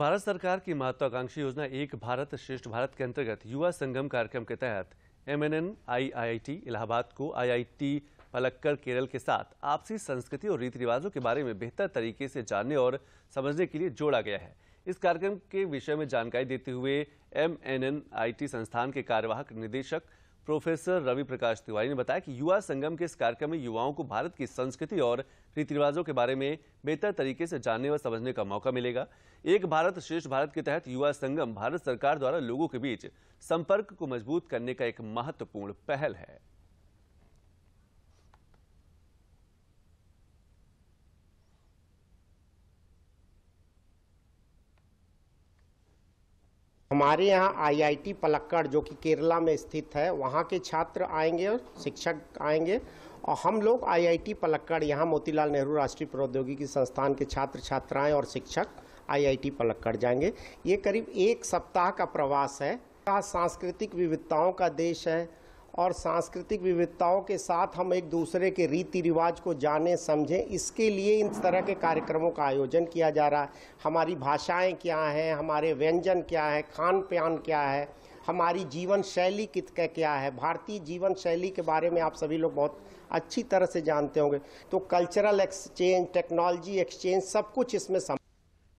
भारत सरकार की महत्वाकांक्षी योजना एक भारत श्रेष्ठ भारत के अंतर्गत युवा संगम कार्यक्रम के तहत एमएनएन आईआईटी इलाहाबाद को आईआईटी पलक्कर केरल के साथ आपसी संस्कृति और रीति रिवाजों के बारे में बेहतर तरीके से जानने और समझने के लिए जोड़ा गया है इस कार्यक्रम के विषय में जानकारी देते हुए एम संस्थान के कार्यवाहक निदेशक प्रोफेसर रवि प्रकाश तिवारी ने बताया कि युवा संगम के इस कार्यक्रम में युवाओं को भारत की संस्कृति और रीति रिवाजों के बारे में बेहतर तरीके से जानने व समझने का मौका मिलेगा एक भारत श्रेष्ठ भारत के तहत युवा संगम भारत सरकार द्वारा लोगों के बीच संपर्क को मजबूत करने का एक महत्वपूर्ण पहल है हमारे यहाँ आईआईटी पलक्कड़ जो कि केरला में स्थित है वहाँ के छात्र आएंगे और शिक्षक आएंगे और हम लोग आईआईटी पलक्कड़ यहाँ मोतीलाल नेहरू राष्ट्रीय प्रौद्योगिकी संस्थान के छात्र छात्राएं और शिक्षक आईआईटी पलक्कड़ जाएंगे ये करीब एक सप्ताह का प्रवास है सांस्कृतिक विविधताओं का देश है और सांस्कृतिक विविधताओं के साथ हम एक दूसरे के रीति रिवाज को जाने समझें इसके लिए इन तरह के कार्यक्रमों का आयोजन किया जा रहा है हमारी भाषाएं क्या हैं हमारे व्यंजन क्या है खान पान क्या है हमारी जीवन शैली कित क्या है भारतीय जीवन शैली के बारे में आप सभी लोग बहुत अच्छी तरह से जानते होंगे तो कल्चरल एक्सचेंज टेक्नोलॉजी एक्सचेंज सब कुछ इसमें